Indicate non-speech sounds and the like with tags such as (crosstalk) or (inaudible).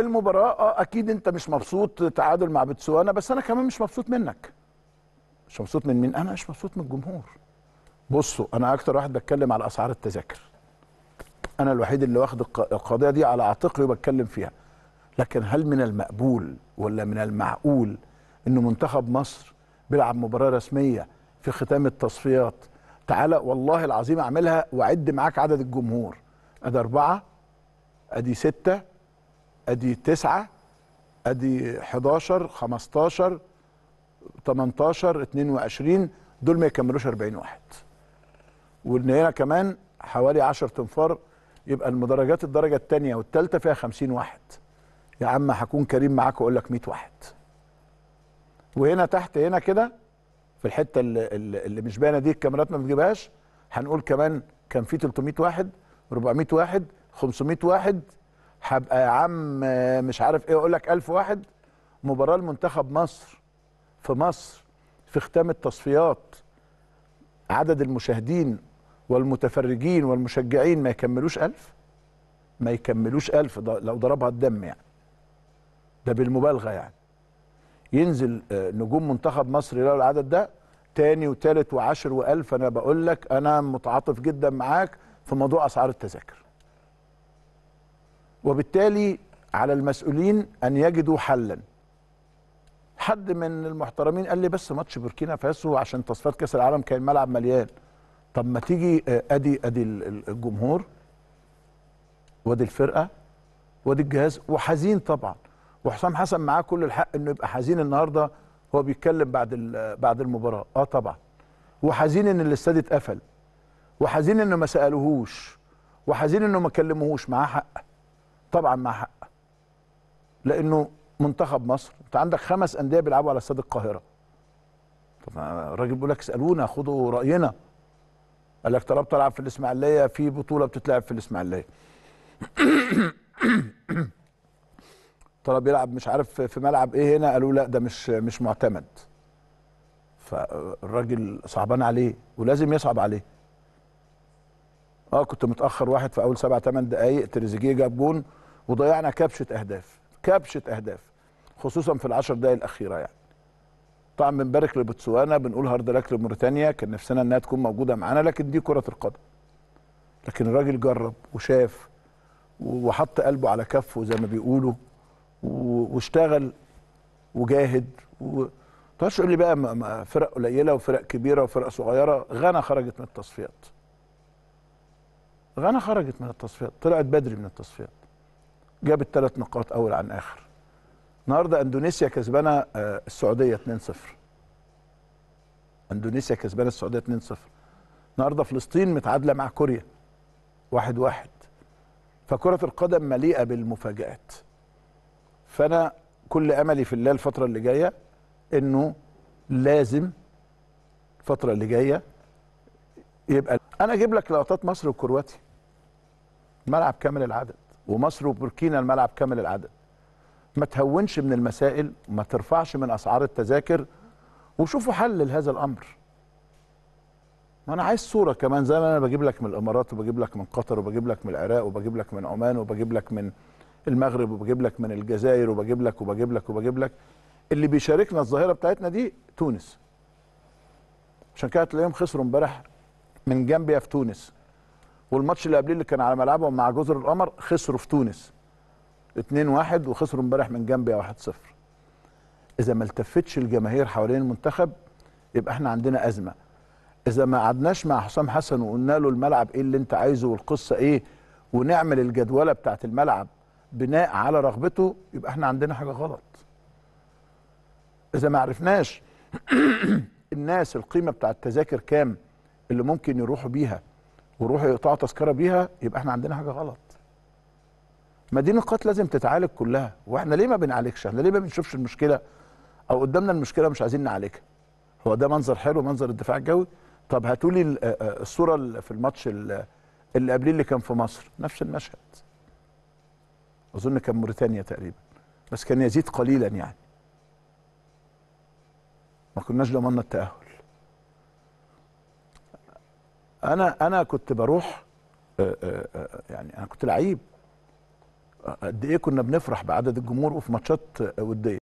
المباراه اه اكيد انت مش مبسوط تعادل مع بتسوانا بس انا كمان مش مبسوط منك مش مبسوط من مين انا مش مبسوط من الجمهور بصوا انا اكتر واحد بتكلم على اسعار التذاكر انا الوحيد اللي واخد القضيه دي على عاتقي وبتكلم فيها لكن هل من المقبول ولا من المعقول ان منتخب مصر بيلعب مباراه رسميه في ختام التصفيات تعالى والله العظيم اعملها واعد معاك عدد الجمهور ادي اربعه ادي سته ادي 9 ادي 11 15 18 22 دول ما يكملوش 40 واحد وان هنا كمان حوالي 10 تنفار يبقى المدرجات الدرجه الثانيه والثالثه فيها 50 واحد يا عم هكون كريم معاك واقول لك 100 واحد وهنا تحت هنا كده في الحته اللي, اللي مش باينه دي الكاميرات ما بتجيبهاش هنقول كمان كان في 300 واحد 400 واحد 500 واحد هبقى عم مش عارف ايه اقول لك 1000 واحد مباراه لمنتخب مصر في مصر في ختام التصفيات عدد المشاهدين والمتفرجين والمشجعين ما يكملوش 1000 ما يكملوش 1000 لو ضربها الدم يعني ده بالمبالغه يعني ينزل آه، نجوم منتخب مصر يلاقوا العدد ده تاني وتالت وعشر والف انا بقول لك انا متعاطف جدا معاك في موضوع اسعار التذاكر وبالتالي على المسؤولين ان يجدوا حلا حد من المحترمين قال لي بس ماتش بوركينا فاسو عشان تصفيات كاس العالم كان ملعب مليان طب ما تيجي آه، ادي ادي الجمهور وادي الفرقه وادي الجهاز وحزين طبعا وحسام حسن معاه كل الحق انه يبقى حزين النهارده هو بيتكلم بعد بعد المباراه اه طبعا وحزين ان الاستاد اتقفل وحزين انه ما سالوهوش وحزين انه ما كلموهوش معاه حق طبعا مع حق لانه منتخب مصر انت عندك خمس انديه بيلعبوا على استاد القاهره طب الراجل بيقول لك اسالونا خدوا راينا قال لك طلبت العب في الاسماعيليه في بطوله بتتلعب في الاسماعيليه (coughs) طلب يلعب مش عارف في ملعب ايه هنا قالوا لا ده مش مش معتمد فالراجل صعبان عليه ولازم يصعب عليه اه كنت متاخر واحد في اول سبع ثمان دقائق تريزيجيه جاب جون وضيعنا كبشه اهداف كبشه اهداف خصوصا في العشر دقائق الاخيره يعني طبعا بنبارك لبوتسوانا بنقول هارد لك لموريتانيا كان نفسنا انها تكون موجوده معانا لكن دي كره القدم لكن الراجل جرب وشاف وحط قلبه على كفه زي ما بيقولوا واشتغل وجاهد و تقعدش تقول لي بقى فرق قليله وفرق كبيره وفرق صغيره غانا خرجت من التصفيات غانا خرجت من التصفيات طلعت بدري من التصفيات جابت ثلاث نقاط اول عن اخر النهارده اندونيسيا كسبانه آه، السعوديه 2-0 اندونيسيا كسبانه السعوديه 2-0 النهارده فلسطين متعادله مع كوريا 1-1 واحد واحد. فكره القدم مليئه بالمفاجات فانا كل املي في الله الفتره اللي جايه انه لازم الفتره اللي جايه يبقى انا اجيب لك لقطات مصر وكرواتيا ملعب كامل العدد ومصر وبوركينا الملعب كامل العدد ما تهونش من المسائل وما ترفعش من اسعار التذاكر وشوفوا حل لهذا الامر ما انا عايز صوره كمان زي ما انا بجيب لك من الامارات وبجيب لك من قطر وبجيب لك من العراق وبجيب لك من عمان وبجيب لك من المغرب وبجيب لك من الجزائر وبجيب لك وبجيب لك وبجيب لك اللي بيشاركنا الظاهره بتاعتنا دي تونس عشان كده تلاقيهم خسروا امبارح من جامبيا في تونس والماتش اللي قبليه اللي كان على ملعبهم مع جزر القمر خسروا في تونس 2-1 وخسروا امبارح من جامبيا 1-0 اذا ما التفتش الجماهير حوالين المنتخب يبقى احنا عندنا ازمه اذا ما قعدناش مع حسام حسن وقلنا له الملعب ايه اللي انت عايزه والقصه ايه ونعمل الجدوله بتاعه الملعب بناء على رغبته يبقى احنا عندنا حاجه غلط اذا ما عرفناش (clears throat) الناس القيمه بتاعه التذاكر كام اللي ممكن يروحوا بيها ويروحوا يقطعوا تذكره بيها يبقى احنا عندنا حاجه غلط مدينه قط لازم تتعالج كلها واحنا ليه ما بنعالجش احنا ليه ما بنشوفش المشكله او قدامنا المشكله مش عايزين نعالجها هو ده منظر حلو منظر الدفاع الجوي طب هاتوا لي آه، آه، الصوره في الماتش اللي قبليه اللي كان في مصر نفس المشهد اظن كان موريتانيا تقريبا بس كان يزيد قليلا يعني ما كناش ضمننا التاهل انا انا كنت بروح آه، آه، آه، يعني انا كنت لعيب قد ايه كنا بنفرح بعدد الجمهور وفي ماتشات وديه